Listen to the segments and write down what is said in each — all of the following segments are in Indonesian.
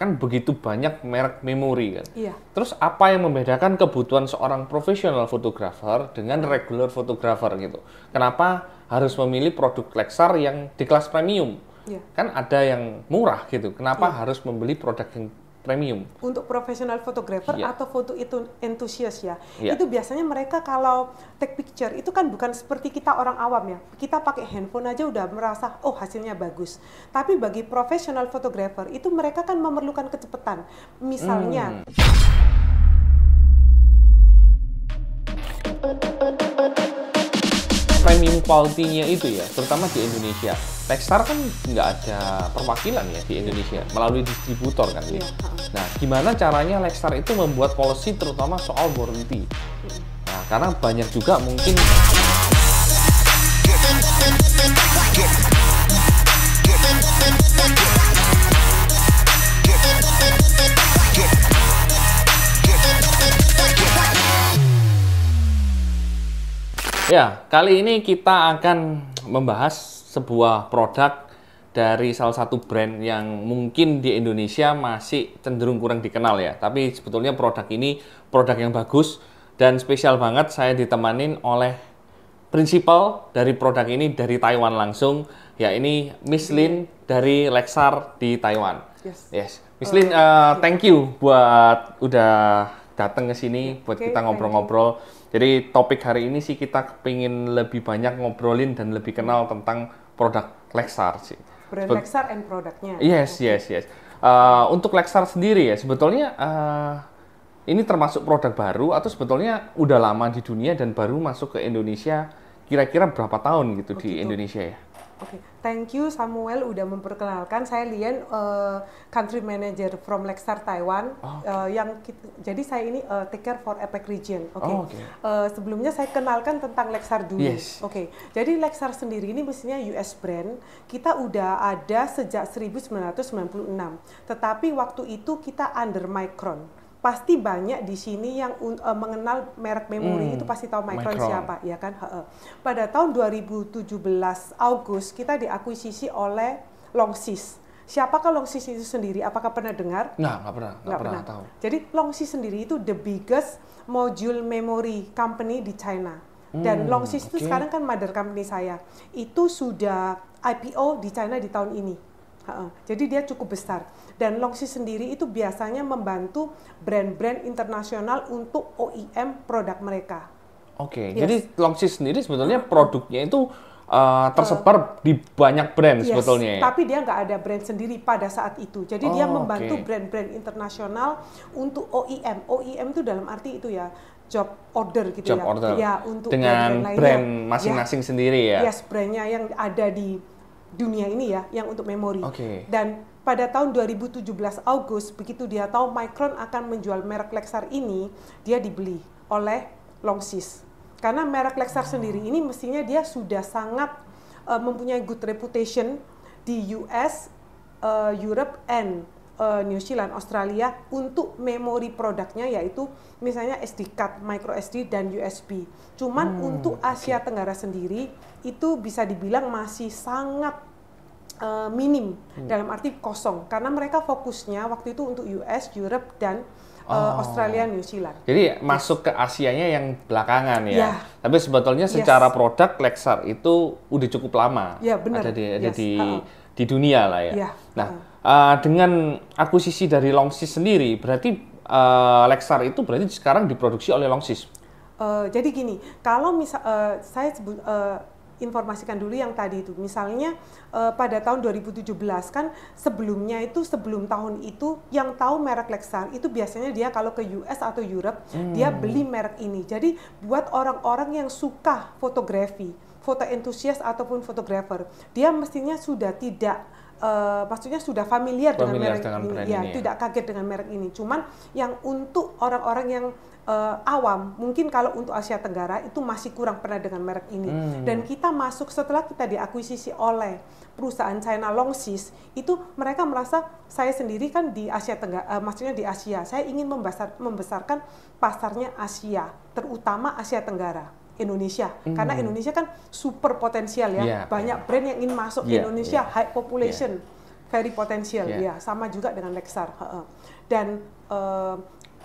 kan begitu banyak merek memori kan. Iya. Terus apa yang membedakan kebutuhan seorang profesional fotografer dengan regular fotografer gitu? Kenapa harus memilih produk Lexar yang di kelas premium? Iya. Kan ada yang murah gitu. Kenapa iya. harus membeli produk yang premium. Untuk profesional fotografer yeah. atau foto itu entusias ya. Yeah. Itu biasanya mereka kalau take picture itu kan bukan seperti kita orang awam ya. Kita pakai handphone aja udah merasa oh hasilnya bagus. Tapi bagi profesional fotografer itu mereka kan memerlukan kecepatan. Misalnya hmm premium quality-nya itu ya, terutama di Indonesia. Techstar kan nggak ada perwakilan ya di Indonesia, melalui distributor kan. Ya. Iya, nah, gimana caranya Techstar itu membuat policy terutama soal warranty? Nah, karena banyak juga mungkin... Ya, kali ini kita akan membahas sebuah produk dari salah satu brand yang mungkin di Indonesia masih cenderung kurang dikenal ya. Tapi sebetulnya produk ini produk yang bagus dan spesial banget saya ditemanin oleh prinsipal dari produk ini dari Taiwan langsung. Ya ini Miss Lin dari Lexar di Taiwan. Yes. Yes. Miss Lin, uh, thank you buat udah datang ke sini iya. buat kita ngobrol-ngobrol jadi topik hari ini sih kita pengen lebih banyak ngobrolin dan lebih kenal tentang produk Lexar sih. Brand Sebe Lexar and produknya. Yes, okay. yes, yes. Uh, untuk Lexar sendiri ya, sebetulnya uh, ini termasuk produk baru atau sebetulnya udah lama di dunia dan baru masuk ke Indonesia kira-kira berapa tahun gitu oh, di gitu. Indonesia ya? Oke, okay. thank you Samuel udah memperkenalkan. Saya Lian, uh, eh, country manager from Lexar Taiwan. Oh, okay. uh, eh, yang kita, jadi saya ini uh, take care for APEC region. Oke. Okay. Oh, okay. uh, sebelumnya saya kenalkan tentang Lexar dulu. Yes. Oke. Okay. Jadi Lexar sendiri ini mestinya US brand. Kita udah ada sejak 1996. Tetapi waktu itu kita under Micron pasti banyak di sini yang uh, mengenal merek memori hmm. itu pasti tahu Micron, Micron siapa ya kan. He-he. Pada tahun 2017 Agustus kita diakuisisi oleh Longsys. Siapakah Longsys itu sendiri? Apakah pernah dengar? Nah, nggak pernah, nggak pernah, pernah tahu. Jadi Longsys sendiri itu the biggest module memory company di China. Dan hmm, Longsys okay. itu sekarang kan mother company saya. Itu sudah IPO di China di tahun ini. Jadi dia cukup besar. Dan Longsi sendiri itu biasanya membantu brand-brand internasional untuk OEM produk mereka. Oke, okay. yes. jadi Longsi sendiri sebetulnya produknya itu uh, tersebar uh, di banyak brand yes, sebetulnya. Ya? Tapi dia nggak ada brand sendiri pada saat itu. Jadi oh, dia membantu okay. brand-brand internasional untuk OEM. OEM itu dalam arti itu ya job order gitu job ya. Order. Ya untuk dengan brand masing-masing ya. sendiri ya. Yes, brandnya yang ada di dunia ini ya yang untuk memori. Okay. Dan pada tahun 2017 Agustus begitu dia tahu Micron akan menjual merek Lexar ini, dia dibeli oleh Longsys. Karena merek Lexar hmm. sendiri ini mestinya dia sudah sangat uh, mempunyai good reputation di US, uh, eh, Europe and uh, New Zealand, Australia untuk memori produknya yaitu misalnya SD card, micro SD dan USB. Cuman hmm, untuk Asia okay. Tenggara sendiri itu bisa dibilang masih sangat uh, minim hmm. dalam arti kosong karena mereka fokusnya waktu itu untuk US, Europe dan eh, oh. Australia, New Zealand. Jadi masuk ke Asia-nya yang belakangan ya. Yeah. Tapi sebetulnya secara produk Lexar itu udah cukup lama. Ya Ada di ada yes. di, uh di dunia lah ya. Yeah. Nah. Uh -huh. Eh, dengan akuisisi dari Longsys sendiri, berarti uh, Lexar itu berarti sekarang diproduksi oleh Longsys. Uh, eh, jadi gini, kalau misal uh, saya sebut uh, informasikan dulu yang tadi itu. Misalnya uh, pada tahun 2017 kan sebelumnya itu sebelum tahun itu yang tahu merek Lexar itu biasanya dia kalau ke US atau Europe hmm. dia beli merek ini. Jadi buat orang-orang yang suka fotografi, foto entusias ataupun fotografer, dia mestinya sudah tidak uh, maksudnya sudah familiar, familiar dengan merek dengan ini, ya, ini, ya tidak kaget dengan merek ini. Cuman yang untuk orang-orang yang uh, awam, mungkin kalau untuk Asia Tenggara itu masih kurang pernah dengan merek ini. Hmm. Dan kita masuk setelah kita diakuisisi oleh perusahaan China Longsys, itu mereka merasa saya sendiri kan di Asia Tenggara, uh, eh, maksudnya di Asia, saya ingin membesar, membesarkan pasarnya Asia, terutama Asia Tenggara Indonesia mm. karena Indonesia kan super potensial ya yeah. banyak brand yang ingin masuk yeah. Indonesia yeah. high population yeah. very potensial yeah. ya iya, sama juga dengan Lexar dan uh,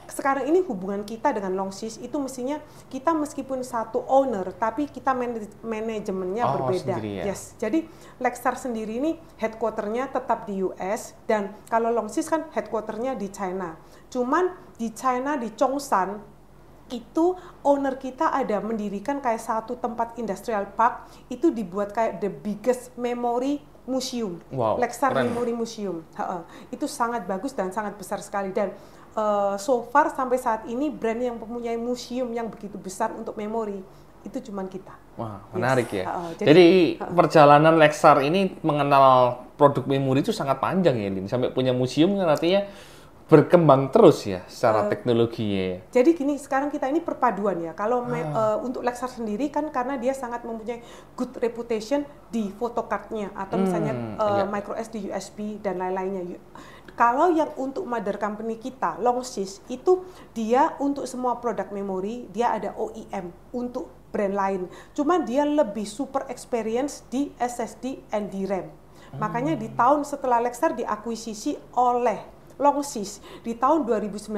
sekarang ini hubungan kita dengan Longsys itu mestinya kita meskipun satu owner tapi kita manajemennya oh, berbeda. ya? Yes. Jadi Lexar sendiri ini headquarternya tetap di US dan kalau Longsys kan headquarternya di China. Cuman di China di Chongsan itu owner kita ada mendirikan kayak satu tempat industrial park itu dibuat kayak the biggest memory museum wow, Lexar keren. Memory Museum ha -ha. itu sangat bagus dan sangat besar sekali dan uh, so far sampai saat ini brand yang mempunyai museum yang begitu besar untuk memory itu cuman kita wah menarik yes. ya ha jadi, jadi perjalanan Lexar ini mengenal produk memory itu sangat panjang ya Lin sampai punya museum kan artinya berkembang terus ya secara uh, teknologinya ya. Jadi gini, sekarang kita ini perpaduan ya. Kalau ah. uh, untuk Lexar sendiri kan karena dia sangat mempunyai good reputation di photocardnya atau hmm, misalnya uh, eh, iya. micro SD USB dan lain-lainnya. Kalau yang untuk mother company kita Longsys itu dia untuk semua produk memori dia ada OEM untuk brand lain. Cuma dia lebih super experience di SSD and di RAM. Makanya di hmm. tahun setelah Lexar diakuisisi oleh Longsys di tahun 2019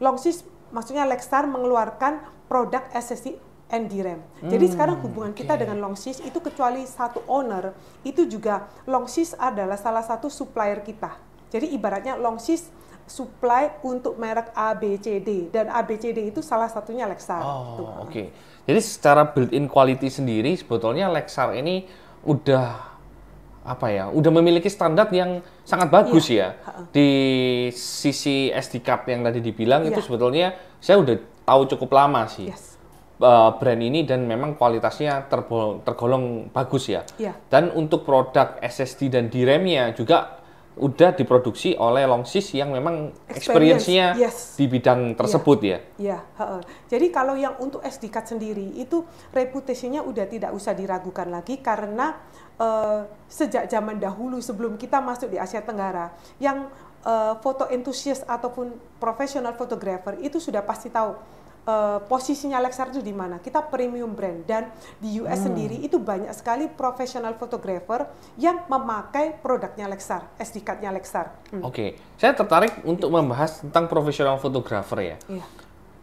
Longsys maksudnya Lexar mengeluarkan produk SSD DRAM. Hmm. Jadi sekarang hubungan kita dengan Longsys itu kecuali satu owner, itu juga Longsys adalah salah satu supplier kita. Jadi ibaratnya Longsys supply untuk merek ABCD dan ABCD itu salah satunya Lexar. Oh, gitu. oke. Okay. Jadi secara built-in quality sendiri sebetulnya Lexar ini udah apa ya udah memiliki standar yang sangat bagus iya. ya, ya. di sisi SD Cup yang tadi dibilang ya. itu iya. sebetulnya saya udah tahu cukup lama sih yes. uh, brand ini dan memang kualitasnya tergolong, bagus ya. ya dan untuk produk SSD dan DRAM-nya juga udah diproduksi oleh Longsis yang memang experience-nya yes. di bidang iya. tersebut ya. Ya, ya jadi kalau yang untuk SD Card sendiri itu reputasinya udah tidak usah diragukan lagi karena uh, sejak zaman dahulu sebelum kita masuk di Asia Tenggara yang uh, foto entusias ataupun profesional fotografer itu sudah pasti tahu uh, posisinya Lexar itu di mana. Kita premium brand dan di US hmm. sendiri itu banyak sekali profesional fotografer yang memakai produknya Lexar, SD card-nya Lexar. Hmm. Oke, okay. saya tertarik untuk membahas tentang profesional fotografer ya. Yeah.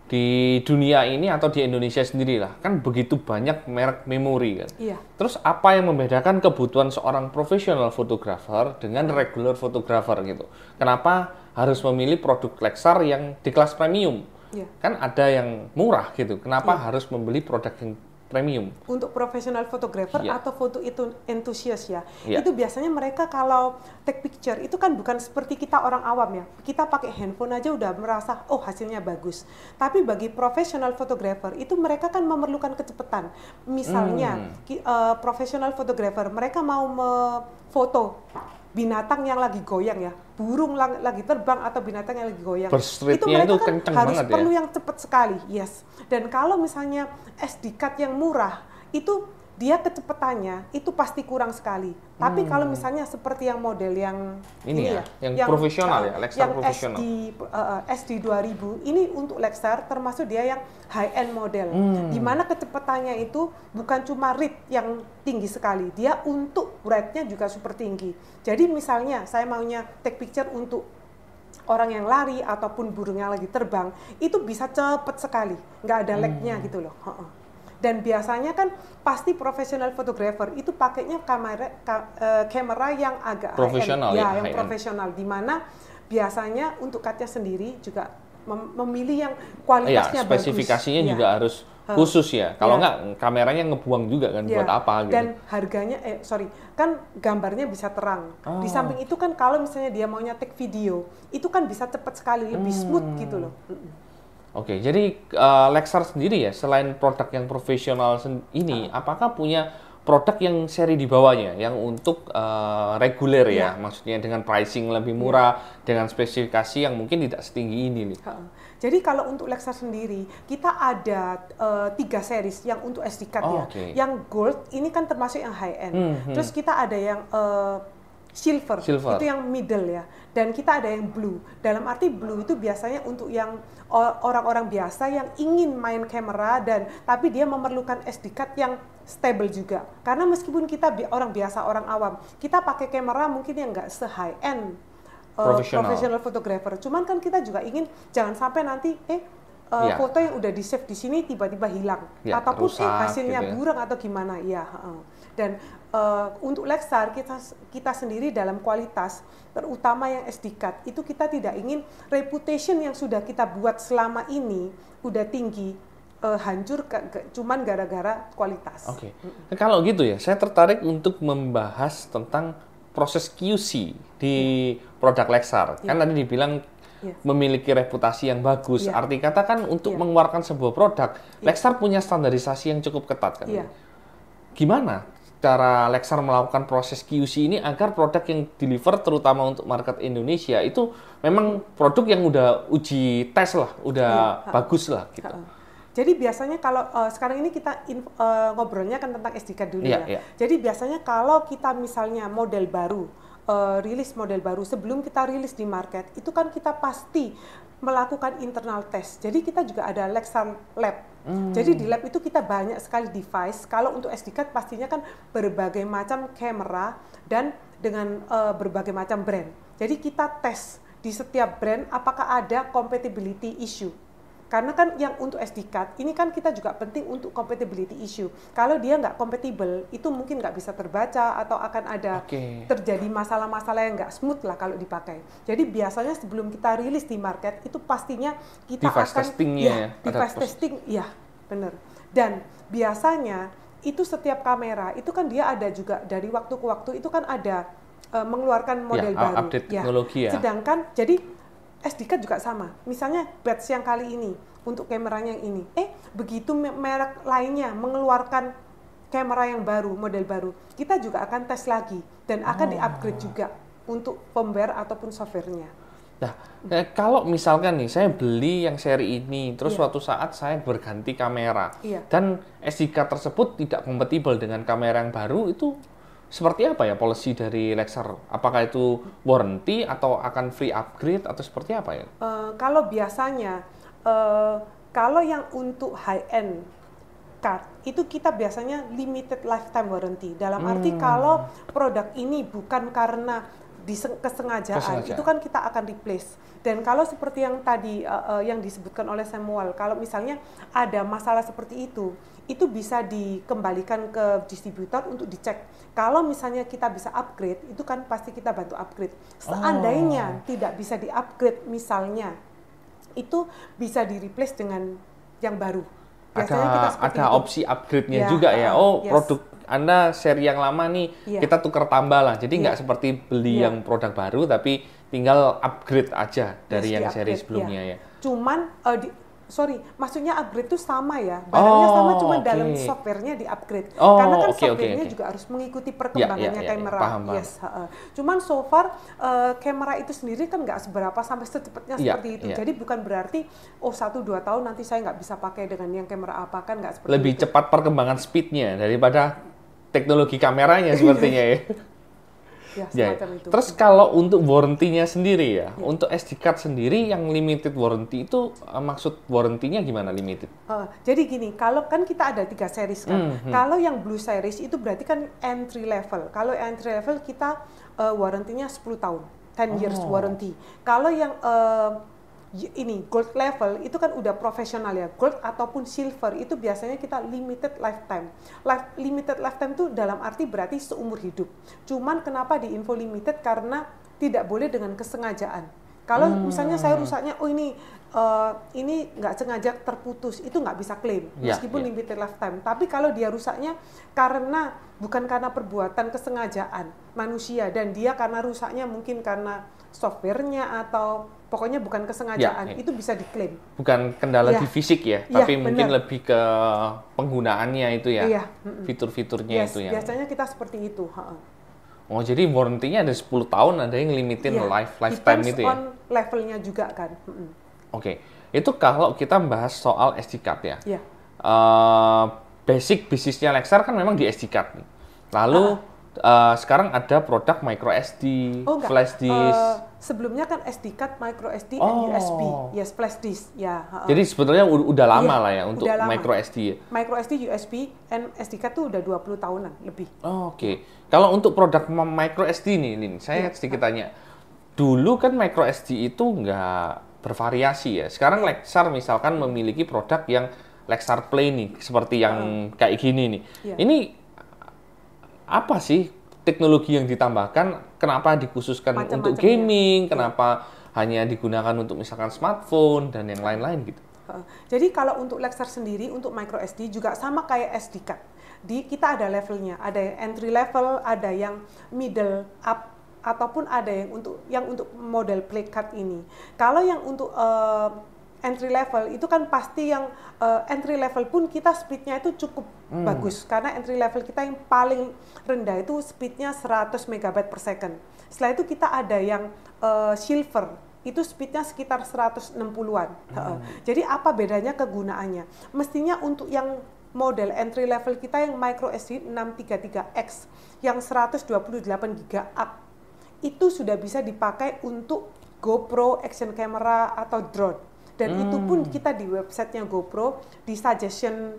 Di dunia ini atau di Indonesia sendiri lah, kan begitu banyak merek memori kan. Iya. Terus apa yang membedakan kebutuhan seorang profesional fotografer dengan regular fotografer gitu? Kenapa harus memilih produk Lexar yang di kelas premium? Yeah. Kan ada yang murah gitu. Kenapa yeah. harus membeli produk yang premium. Untuk profesional fotografer yeah. atau foto itu entusias ya. Yeah. Itu biasanya mereka kalau take picture itu kan bukan seperti kita orang awam ya. Kita pakai handphone aja udah merasa oh hasilnya bagus. Tapi bagi profesional fotografer itu mereka kan memerlukan kecepatan. Misalnya hmm. uh, profesional fotografer mereka mau foto binatang yang lagi goyang ya, burung lang, lagi terbang atau binatang yang lagi goyang. Itu mereka itu kan harus ya. perlu ya? yang cepat sekali, yes. Dan kalau misalnya SD card yang murah itu dia kecepatannya itu pasti kurang sekali. Tapi hmm. kalau misalnya seperti yang model yang ini, ini ya, ya yang, yang profesional ah, ya, Lexar yang profesional. SD uh, SD 2000 ini untuk Lexar termasuk dia yang high end model. Hmm. Di mana kecepatannya itu bukan cuma rate yang tinggi sekali, dia untuk rate-nya juga super tinggi. Jadi misalnya saya maunya take picture untuk orang yang lari ataupun burungnya lagi terbang itu bisa cepet sekali, nggak ada hmm. lagnya gitu loh dan biasanya kan pasti profesional fotografer itu pakainya kamera ka, e, kamera yang agak profesional ya, ya yang profesional di mana biasanya untuk Katya sendiri juga mem memilih yang kualitasnya ya, spesifikasinya bagus. Iya. juga ya. harus khusus ya. Kalau ya. nggak kameranya ngebuang juga kan ya. buat apa gitu. Dan harganya eh sorry, kan gambarnya bisa terang. Oh. Di ah. samping itu kan kalau misalnya dia mau nyetek video, itu kan bisa cepat sekali lebih hmm. smooth gitu loh. Oke, jadi uh, Lexar sendiri ya, selain produk yang profesional ini, uh. apakah punya produk yang seri di bawahnya, yang untuk uh, reguler ya. ya, maksudnya dengan pricing lebih murah, yeah. dengan spesifikasi yang mungkin tidak setinggi ini nih. Uh. Jadi kalau untuk Lexar sendiri, kita ada uh, tiga series yang untuk SD card oh, ya. Okay. Yang gold ini kan termasuk yang high end. Hmm, hmm. Terus kita ada yang uh, silver. silver. Itu yang middle ya. Dan kita ada yang blue. Dalam arti blue itu biasanya untuk yang orang-orang biasa yang ingin main kamera dan tapi dia memerlukan SD card yang stable juga. Karena meskipun kita orang biasa, orang awam, kita pakai kamera mungkin yang nggak se high end uh, eh, profesional photographer. Cuman kan kita juga ingin jangan sampai nanti eh uh, eh, yeah. foto yang udah di save di sini tiba-tiba hilang yeah, ataupun eh, rusak, eh, hasilnya gitu ya. buruk atau gimana ya uh, dan Eh, untuk Lexar kita kita sendiri dalam kualitas terutama yang SD card itu kita tidak ingin reputation yang sudah kita buat selama ini udah tinggi uh, hancur ke, ke, cuman gara-gara kualitas. Oke. Okay. Nah, kalau gitu ya, saya tertarik untuk membahas tentang proses QC di hmm. produk Lexar. Yeah. Kan ya. tadi dibilang Yes. Ya. memiliki reputasi yang bagus. Yeah. Arti kata kan untuk yeah. mengeluarkan sebuah produk, yeah. Lexar punya standarisasi yang cukup ketat kan. Yeah. Gimana cara Lexar melakukan proses QC ini agar produk yang deliver terutama untuk market Indonesia itu memang produk yang udah uji tes lah, udah ya, bagus lah gitu. Ha. Jadi biasanya kalau uh, sekarang ini kita in, uh, eh, ngobrolnya kan tentang SDK dulu iya, ya. ya. ya. Jadi biasanya kalau kita misalnya model baru uh, rilis model baru sebelum kita rilis di market itu kan kita pasti melakukan internal test. Jadi kita juga ada lexan Lab. Hmm. Jadi di lab itu kita banyak sekali device. Kalau untuk SD card pastinya kan berbagai macam kamera dan dengan uh, berbagai macam brand. Jadi kita tes di setiap brand apakah ada compatibility issue karena kan yang untuk SD card ini kan kita juga penting untuk compatibility issue. Kalau dia nggak compatible, itu mungkin nggak bisa terbaca atau akan ada okay. terjadi masalah-masalah yang nggak smooth lah kalau dipakai. Jadi biasanya sebelum kita rilis di market itu pastinya kita device akan iya, ya, testing ya, ya. device testing, ya benar. Dan biasanya itu setiap kamera itu kan dia ada juga dari waktu ke waktu itu kan ada eh, mengeluarkan iya, model ya, baru iya. ya. Sedangkan jadi SD card juga sama. Misalnya batch yang kali ini untuk kameranya yang ini. Eh, begitu merek lainnya mengeluarkan kamera yang baru, model baru, kita juga akan tes lagi dan akan oh. di-upgrade juga untuk firmware ataupun softwarenya. Nah, eh, kalau misalkan nih saya beli yang seri ini, terus yeah. suatu saat saya berganti kamera yeah. dan SD card tersebut tidak kompatibel dengan kamera yang baru itu seperti apa ya polisi dari Lexer? Apakah itu warranty atau akan free upgrade atau seperti apa ya? Uh, kalau biasanya uh, kalau yang untuk high end card itu kita biasanya limited lifetime warranty. Dalam arti hmm. kalau produk ini bukan karena di kesengajaan, kesengajaan itu kan kita akan replace. Dan kalau seperti yang tadi uh, uh, yang disebutkan oleh Samuel, kalau misalnya ada masalah seperti itu, itu bisa dikembalikan ke distributor untuk dicek. Kalau misalnya kita bisa upgrade, itu kan pasti kita bantu upgrade. Seandainya oh. tidak bisa di-upgrade misalnya, itu bisa di-replace dengan yang baru ada ada itu. opsi upgrade-nya ya, juga ya. Ah, oh, yes. produk anda seri yang lama nih ya. kita tukar tambah lah. Jadi iya. nggak ya. seperti beli ya. yang produk baru tapi tinggal upgrade aja dari yes, yang seri sebelumnya ya, ya. Cuman uh, di, sorry, maksudnya upgrade itu sama ya. Barangnya oh, sama, cuma okay. dalam softwarenya di Oh, Karena kan okay, softwarenya okay, juga harus mengikuti ya, ya, perkembangannya yeah, yeah, yeah, kamera. Yeah, yes. Uh, cuman so far uh, kamera itu sendiri kan nggak seberapa sampai secepatnya yeah, seperti itu. Yeah. Jadi bukan berarti oh satu dua tahun nanti saya nggak bisa pakai dengan yang kamera apa kan nggak seperti Lebih itu. cepat perkembangan speednya daripada teknologi kameranya sepertinya ya. Iya. Ya, ya. Terus kalau untuk warrantinya sendiri ya, ya, untuk SD card sendiri yang limited warranty itu uh, maksud warrantinya gimana limited? Uh, jadi gini, kalau kan kita ada tiga series kan, mm -hmm. kalau yang blue series itu berarti kan entry level. Kalau entry level kita uh, eh, warrantinya 10 tahun, 10 oh. years warranty. Kalau yang uh, ini gold level itu kan udah profesional ya gold ataupun silver itu biasanya kita limited lifetime Life, limited lifetime itu dalam arti berarti seumur hidup cuman kenapa di info limited karena tidak boleh dengan kesengajaan kalau hmm. misalnya saya rusaknya oh ini uh, ini nggak sengaja terputus itu nggak bisa klaim yeah, meskipun yeah. limited lifetime tapi kalau dia rusaknya karena bukan karena perbuatan kesengajaan manusia dan dia karena rusaknya mungkin karena softwarenya atau pokoknya bukan kesengajaan ya, ya. itu bisa diklaim bukan kendala ya. di fisik ya, ya tapi bener. mungkin lebih ke penggunaannya itu ya, ya. fitur-fiturnya yes, itu ya biasanya kita seperti itu oh jadi warrantinya ada 10 tahun ada yang limitin ya. life lifetime itu ya on levelnya juga kan oke okay. itu kalau kita bahas soal SD card ya, ya. Uh, basic bisnisnya Lexar kan memang di SD card lalu ah. uh, sekarang ada produk micro SD oh, flash disk uh, sebelumnya kan SD card, micro SD, oh. and USB, yes flash disk, ya. Jadi sebetulnya udah iya, lama lah ya untuk micro SD. Ya? Micro SD, USB, and SD card tuh udah 20 tahunan lebih. Oh, Oke, okay. kalau untuk produk micro SD nih, Lin, saya yeah. sedikit tanya. Dulu kan micro SD itu nggak bervariasi ya. Sekarang Lexar misalkan memiliki produk yang Lexar Play nih, seperti yang kayak gini nih. Yeah. Ini apa sih teknologi yang ditambahkan kenapa dikhususkan Macam untuk iya. gaming, ya. kenapa hanya digunakan untuk misalkan smartphone dan yang lain-lain gitu. Jadi kalau untuk Lexar sendiri untuk micro SD juga sama kayak SD card. Di kita ada levelnya, ada yang entry level, ada yang middle up ataupun ada yang untuk yang untuk model play card ini. Kalau yang untuk uh, entry level itu kan pasti yang uh, entry level pun kita speednya itu cukup hmm. bagus karena entry level kita yang paling rendah itu speednya 100 megabit per second. Setelah itu kita ada yang uh, silver itu speednya sekitar 160-an. Hmm. Jadi apa bedanya kegunaannya? Mestinya untuk yang model entry level kita yang micro SD 633X yang 128 giga up itu sudah bisa dipakai untuk GoPro action camera atau drone dan hmm. itu pun kita di websitenya GoPro di suggestion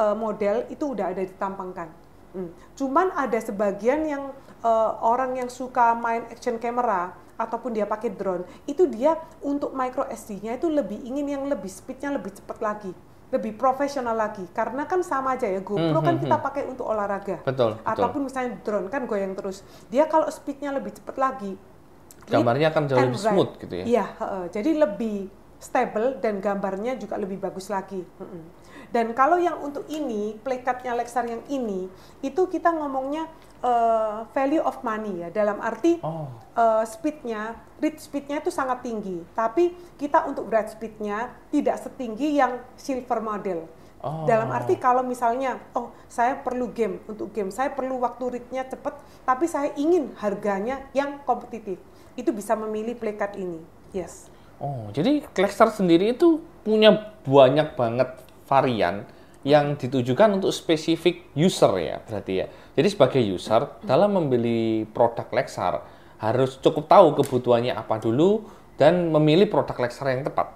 uh, model itu udah ada ditampangkan hmm. cuman ada sebagian yang uh, orang yang suka main action camera ataupun dia pakai drone itu dia untuk micro SD-nya itu lebih ingin yang lebih speednya lebih cepat lagi lebih profesional lagi karena kan sama aja ya GoPro hmm, kan hmm, kita hmm. pakai untuk olahraga betul, ataupun betul. misalnya drone kan goyang terus dia kalau speednya lebih cepat lagi gambarnya akan jauh lebih right. gitu ya iya uh, jadi lebih stable dan gambarnya juga lebih bagus lagi. Dan kalau yang untuk ini, plekatnya Lexar yang ini, itu kita ngomongnya uh, value of money ya, dalam arti oh. uh, speednya, read speednya itu sangat tinggi. Tapi kita untuk write speednya tidak setinggi yang silver model. Oh. Dalam arti kalau misalnya, oh saya perlu game untuk game, saya perlu waktu readnya cepat, tapi saya ingin harganya yang kompetitif. Itu bisa memilih plekat ini. Yes. Oh, jadi Klexter sendiri itu punya banyak banget varian yang ditujukan untuk spesifik user ya berarti ya. Jadi sebagai user dalam membeli produk Lexar harus cukup tahu kebutuhannya apa dulu dan memilih produk Lexar yang tepat.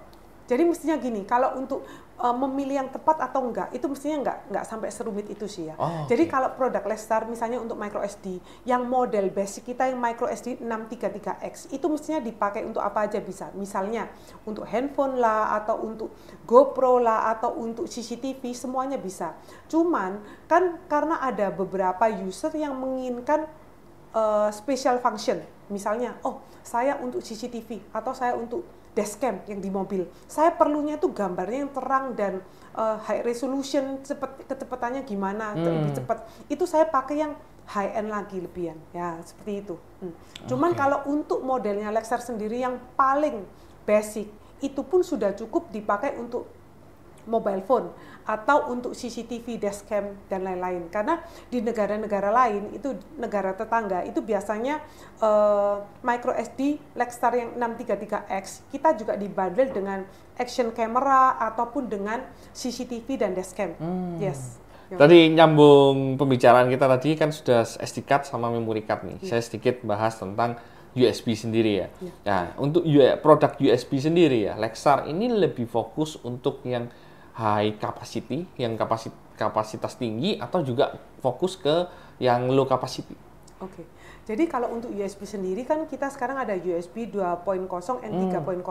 Jadi mestinya gini, kalau untuk uh, memilih yang tepat atau enggak itu mestinya enggak enggak sampai serumit itu sih ya. Oh, Jadi kalau produk Lestar misalnya untuk micro SD yang model basic kita yang micro SD 633X itu mestinya dipakai untuk apa aja bisa. Misalnya untuk handphone lah atau untuk GoPro lah atau untuk CCTV semuanya bisa. Cuman kan karena ada beberapa user yang menginginkan uh, special function misalnya oh saya untuk CCTV atau saya untuk dashcam yang di mobil. Saya perlunya itu gambarnya yang terang dan uh, high resolution, cepet kecepatannya gimana, hmm. lebih cepat. Itu saya pakai yang high end lagi lebihan, ya seperti itu. Hmm. Cuman okay. kalau untuk modelnya Lexar sendiri yang paling basic itu pun sudah cukup dipakai untuk mobile phone atau untuk CCTV dashcam dan lain-lain karena di negara-negara lain itu negara tetangga itu biasanya uh, micro SD Lexstar yang 633X kita juga dibundle dengan action camera ataupun dengan CCTV dan dashcam. Hmm. Yes. Tadi nyambung pembicaraan kita tadi kan sudah SD card sama memory card nih. Ya. Saya sedikit bahas tentang USB sendiri ya. ya. Nah, untuk produk USB sendiri ya, Lexar ini lebih fokus untuk yang high capacity yang kapasitas kapasitas tinggi atau juga fokus ke yang low capacity. Oke. Okay. Jadi kalau untuk USB sendiri kan kita sekarang ada USB 2.0 and hmm. 3.0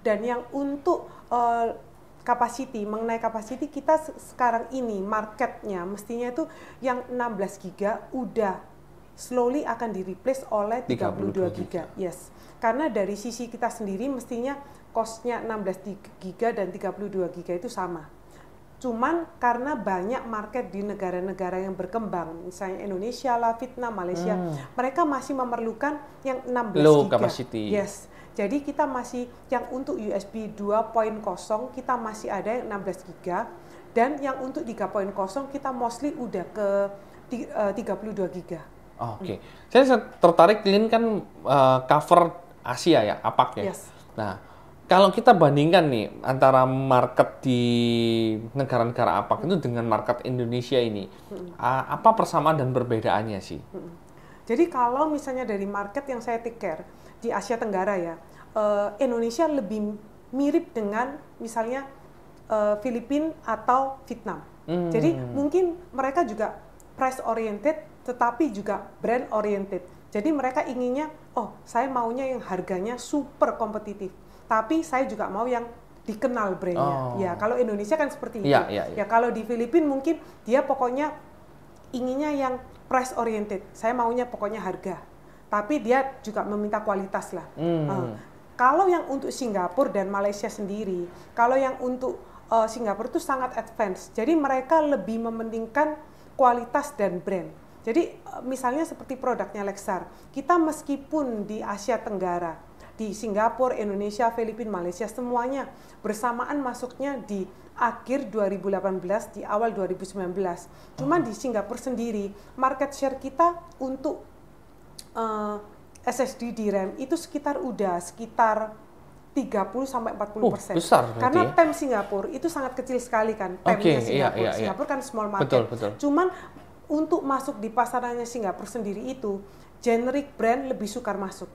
dan yang untuk uh, capacity mengenai capacity kita sekarang ini marketnya mestinya itu yang 16 giga udah slowly akan di replace oleh 32 giga. Yes. Karena dari sisi kita sendiri mestinya kosnya 16 giga dan 32 giga itu sama. Cuman karena banyak market di negara-negara yang berkembang, misalnya Indonesia lah, Vietnam, Malaysia, hmm. mereka masih memerlukan yang 16 Low giga. capacity. Yes. Jadi kita masih yang untuk USB 2.0 kita masih ada yang 16 giga dan yang untuk 3.0 kita mostly udah ke 32 eh, giga. Oke. Okay. Hmm. Saya tertarik Lin kan uh, cover Asia ya, APAC ya. Yes. Nah, kalau kita bandingkan nih antara market di negara-negara apa itu dengan market Indonesia ini, hmm. apa persamaan dan perbedaannya sih? Hmm. Jadi kalau misalnya dari market yang saya take care di Asia Tenggara ya, uh, Indonesia lebih mirip dengan misalnya uh, Filipina atau Vietnam. Hmm. Jadi mungkin mereka juga price oriented, tetapi juga brand oriented. Jadi mereka inginnya, oh saya maunya yang harganya super kompetitif tapi saya juga mau yang dikenal brandnya. Oh. Ya, kalau Indonesia kan seperti ya, itu. Ya, ya, ya. kalau di Filipina mungkin dia pokoknya inginnya yang price oriented. Saya maunya pokoknya harga. Tapi dia juga meminta kualitas lah. Hmm. Uh, kalau yang untuk Singapura dan Malaysia sendiri, kalau yang untuk uh, Singapura itu sangat advance. Jadi mereka lebih mementingkan kualitas dan brand. Jadi eh, misalnya seperti produknya Lexar, kita meskipun di Asia Tenggara di Singapura, Indonesia, Filipina, Malaysia semuanya bersamaan masuknya di akhir 2018 di awal 2019. Cuma di Singapura sendiri market share kita untuk uh, eh, SSD DRAM itu sekitar udah sekitar 30 sampai 40 uh, persen. besar Karena Karena ya? tem Singapura itu sangat kecil sekali kan. tam okay, iya, Singapura. Iya, iya, iya. Singapura kan small market. Betul, betul. Cuman untuk masuk di pasarannya Singapura sendiri itu generic brand lebih sukar masuk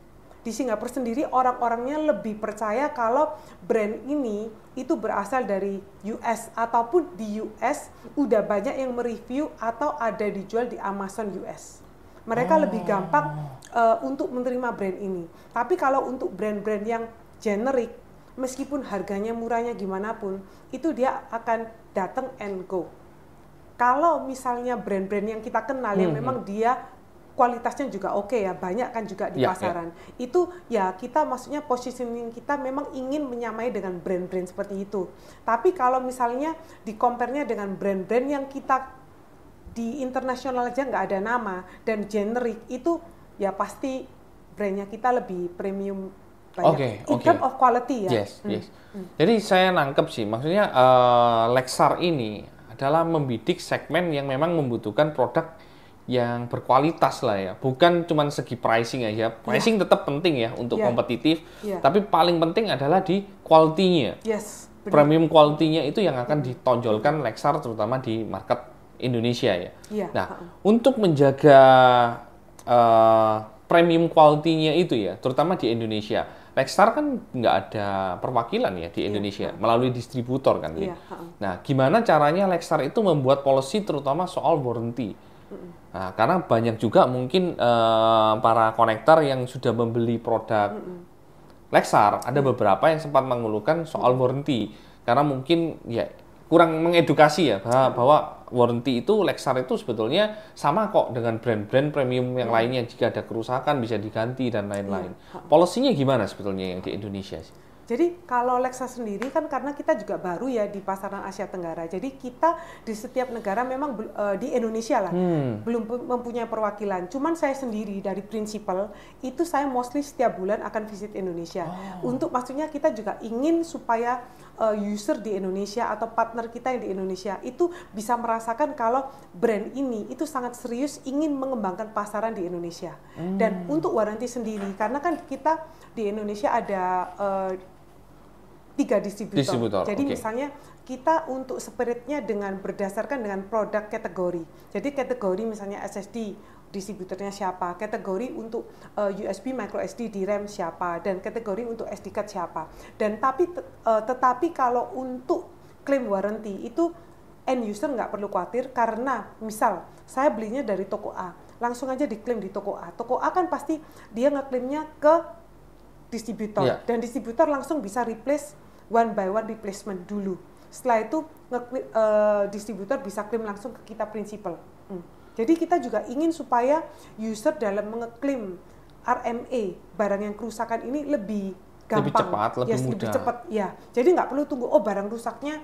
di Singapura sendiri orang-orangnya lebih percaya kalau brand ini itu berasal dari US ataupun di US udah banyak yang mereview atau ada dijual di Amazon US. Mereka oh. lebih gampang uh, untuk menerima brand ini. Tapi kalau untuk brand-brand yang generik, meskipun harganya murahnya gimana pun, itu dia akan datang and go. Kalau misalnya brand-brand yang kita kenal hmm. yang memang dia kualitasnya juga oke okay ya banyak kan juga di ya, ya. pasaran ya. itu ya kita maksudnya positioning kita memang ingin menyamai dengan brand-brand seperti itu tapi kalau misalnya di compare-nya dengan brand-brand yang kita di internasional aja nggak ada nama dan generic itu ya pasti brandnya kita lebih premium banyak. Okay, In okay. terms of quality ya. Yes, hmm. yes. Hmm. Jadi saya nangkep sih, maksudnya uh, Lexar ini adalah membidik segmen yang memang membutuhkan produk yang berkualitas lah ya. Bukan cuma segi pricing aja. Iya. Pricing yeah. tetap penting ya untuk yeah. kompetitif, yeah. tapi paling penting adalah di quality-nya. Yes. Premium quality-nya itu yang akan ditonjolkan Lexar terutama di market Indonesia ya. Yeah. Nah, untuk menjaga uh, premium quality-nya itu ya, terutama di Indonesia. Lexar kan nggak ada perwakilan ya di iya, Indonesia yeah. melalui distributor kan. Yeah. Ya. Iya, nah, gimana caranya Lexar itu membuat policy terutama soal warranty? Nah, karena banyak juga mungkin uh, para konektor yang sudah membeli produk Lexar, ada beberapa yang sempat mengeluhkan soal warranty karena mungkin ya kurang mengedukasi ya bahwa, bahwa warranty itu Lexar itu sebetulnya sama kok dengan brand-brand premium yang lainnya jika ada kerusakan bisa diganti dan lain-lain. Polisinya gimana sebetulnya yang di Indonesia sih? Jadi kalau Lexa sendiri kan karena kita juga baru ya di pasaran Asia Tenggara. Jadi kita di setiap negara memang uh, di Indonesia lah hmm. belum mempunyai perwakilan. Cuman saya sendiri dari prinsipal itu saya mostly setiap bulan akan visit Indonesia. Oh. Untuk maksudnya kita juga ingin supaya uh, user di Indonesia atau partner kita yang di Indonesia itu bisa merasakan kalau brand ini itu sangat serius ingin mengembangkan pasaran di Indonesia. Hmm. Dan untuk waranti sendiri karena kan kita di Indonesia ada uh, tiga distributor. distributor Jadi okay. misalnya kita untuk spiritnya dengan berdasarkan dengan produk kategori. Jadi kategori misalnya SSD distributornya siapa, kategori untuk uh, eh, USB micro SD di RAM siapa, dan kategori untuk SD card siapa. Dan tapi uh, tetapi kalau untuk klaim warranty itu end user nggak perlu khawatir karena misal saya belinya dari toko A, langsung aja diklaim di toko A. Toko A kan pasti dia ngeklaimnya ke distributor yeah. dan distributor langsung bisa replace one by one replacement dulu. Setelah itu uh, distributor bisa klaim langsung ke kita principal. Hmm. Jadi kita juga ingin supaya user dalam mengeklaim RMA barang yang kerusakan ini lebih gampang, lebih cepat, lebih yes, mudah. Lebih cepat, ya. Jadi nggak perlu tunggu oh barang rusaknya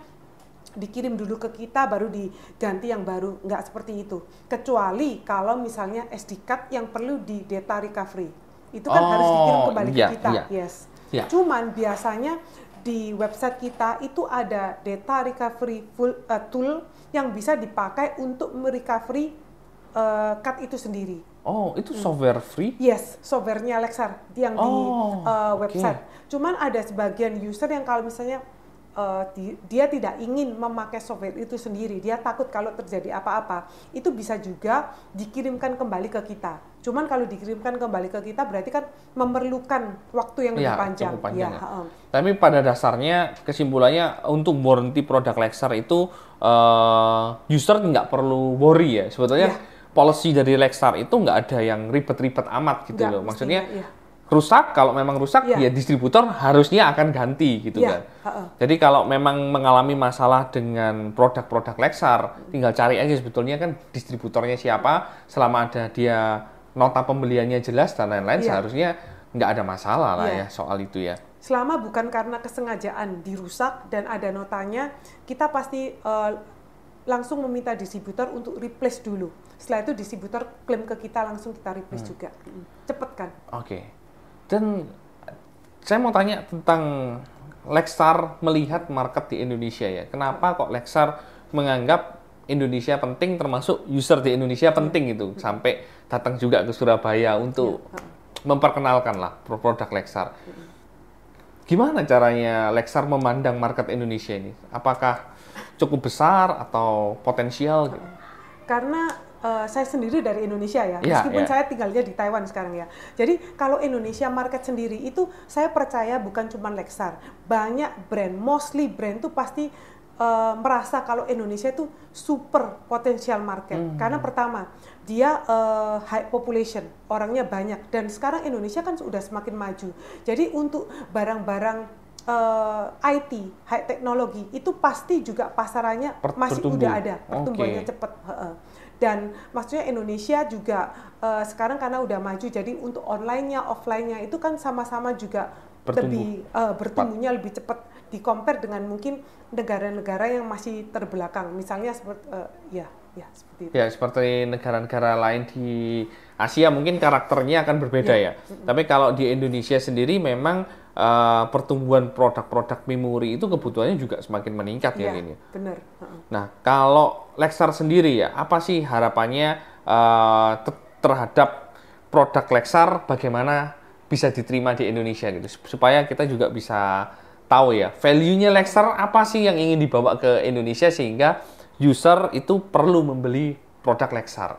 dikirim dulu ke kita baru diganti yang baru nggak seperti itu kecuali kalau misalnya SD card yang perlu di data recovery itu kan oh, harus dikirim oh, kembali iya, ke kita iya. yes iya. cuman biasanya di website kita itu ada data recovery full, uh, tool yang bisa dipakai untuk merecovery uh, cut itu sendiri. Oh, itu software free? Yes, softwarenya Lexar yang oh, di uh, eh, website. Okay. Cuman ada sebagian user yang kalau misalnya uh, di, dia tidak ingin memakai software itu sendiri, dia takut kalau terjadi apa-apa, itu bisa juga dikirimkan kembali ke kita Cuman kalau dikirimkan kembali ke kita berarti kan memerlukan waktu yang lebih iya, iya, ya, panjang. panjang. Ya, ya. Um. Tapi pada dasarnya kesimpulannya untuk warranty produk Lexar itu uh, user nggak perlu worry ya sebetulnya. Ya. Policy dari Lexar itu nggak ada yang ribet-ribet amat gitu ya, loh. Maksudnya ya rusak kalau memang rusak yeah. ya distributor harusnya akan ganti gitu yeah. kan. uh Jadi kalau memang mengalami masalah dengan produk-produk Lexar, tinggal cari aja sebetulnya kan distributornya siapa selama ada dia nota pembeliannya jelas dan lain-lain yeah. seharusnya nggak ada masalah lah yeah. ya soal itu ya. Selama bukan karena kesengajaan dirusak dan ada notanya, kita pasti uh, langsung meminta distributor untuk replace dulu. Setelah itu distributor klaim ke kita langsung kita replace hmm. juga. Cepet kan? Oke. Okay. Dan saya mau tanya tentang Lexar melihat market di Indonesia ya. Kenapa iya. kok Lexar menganggap Indonesia penting termasuk user di Indonesia penting gitu sampai datang juga ke Surabaya untuk ya. memperkenalkan lah produk Lexar. Gimana caranya Lexar memandang market Indonesia ini? Apakah cukup besar atau potensial? Karena uh, saya sendiri dari Indonesia ya, yeah, meskipun yeah. saya tinggalnya di Taiwan sekarang ya. Jadi kalau Indonesia market sendiri itu saya percaya bukan cuma Lexar, banyak brand, mostly brand itu pasti uh, merasa kalau Indonesia itu super potensial market hmm. karena pertama dia uh, high population orangnya banyak dan sekarang Indonesia kan sudah semakin maju jadi untuk barang-barang uh, eh, IT high teknologi itu pasti juga pasarannya per masih pertumbuh. udah ada pertumbuhannya okay. cepat dan maksudnya Indonesia juga uh, sekarang karena udah maju jadi untuk online-nya offline-nya itu kan sama-sama juga Bertumbuh. lebih uh, bertumbuhnya lebih cepat di compare dengan mungkin negara-negara yang masih terbelakang misalnya seperti uh, ya ya seperti itu. ya seperti negara-negara lain di Asia mungkin karakternya akan berbeda ya, ya. tapi kalau di Indonesia sendiri memang uh, pertumbuhan produk-produk memori itu kebutuhannya juga semakin meningkat ya, ya ini ya. benar nah kalau Lexar sendiri ya apa sih harapannya uh, terhadap produk Lexar bagaimana bisa diterima di Indonesia gitu supaya kita juga bisa tahu ya value-nya Lexer apa sih yang ingin dibawa ke Indonesia sehingga user itu perlu membeli produk Lexer.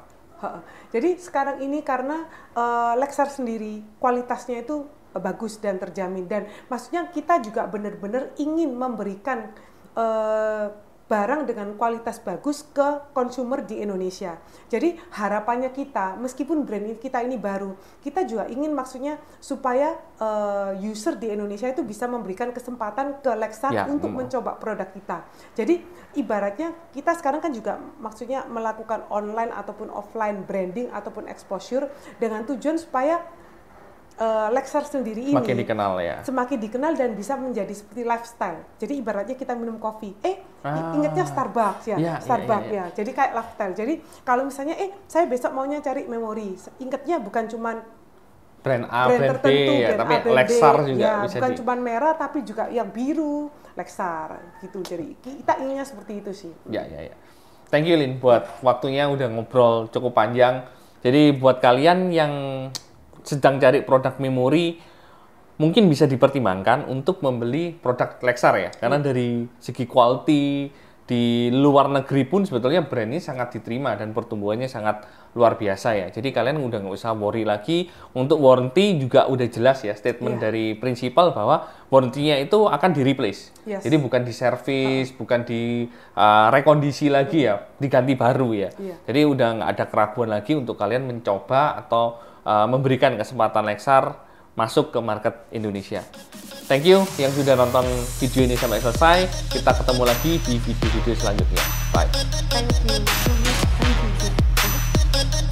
Jadi sekarang ini karena uh, eh, Lexer sendiri kualitasnya itu bagus dan terjamin dan maksudnya kita juga benar-benar ingin memberikan uh, barang dengan kualitas bagus ke konsumer di Indonesia. Jadi harapannya kita, meskipun brand kita ini baru, kita juga ingin maksudnya supaya uh, user di Indonesia itu bisa memberikan kesempatan ke Lexar ya, untuk mm. mencoba produk kita. Jadi ibaratnya kita sekarang kan juga maksudnya melakukan online ataupun offline branding ataupun exposure dengan tujuan supaya uh, Lexar sendiri ini semakin dikenal ya semakin dikenal dan bisa menjadi seperti lifestyle jadi ibaratnya kita minum kopi eh ah. ingetnya Starbucks ya? ya, ya Starbucks ya, ya, ya. jadi kayak lifestyle jadi kalau misalnya eh saya besok maunya cari memori ingetnya bukan cuma brand A, brand, brand tertentu, B, ya, brand tapi A, Lexar B, juga ya, bisa bukan di... cuma merah tapi juga yang biru, Lexar gitu. Jadi kita inginnya seperti itu sih. Ya, ya, ya. Thank you Lin buat waktunya udah ngobrol cukup panjang. Jadi buat kalian yang sedang cari produk memori mungkin bisa dipertimbangkan untuk membeli produk Lexar ya karena hmm. dari segi quality di luar negeri pun sebetulnya brand ini sangat diterima dan pertumbuhannya sangat luar biasa ya. Jadi kalian udah nggak usah worry lagi. Untuk warranty juga udah jelas ya statement yeah. dari prinsipal bahwa warrantinya itu akan di replace. Yes. Jadi bukan di service, uh. bukan di uh, rekondisi lagi ya, diganti baru ya. Yeah. Jadi udah nggak ada keraguan lagi untuk kalian mencoba atau Eh, memberikan kesempatan Lexar masuk ke market Indonesia. Thank you yang sudah nonton video ini sampai selesai. Kita ketemu lagi di video-video selanjutnya. Bye. Thank you.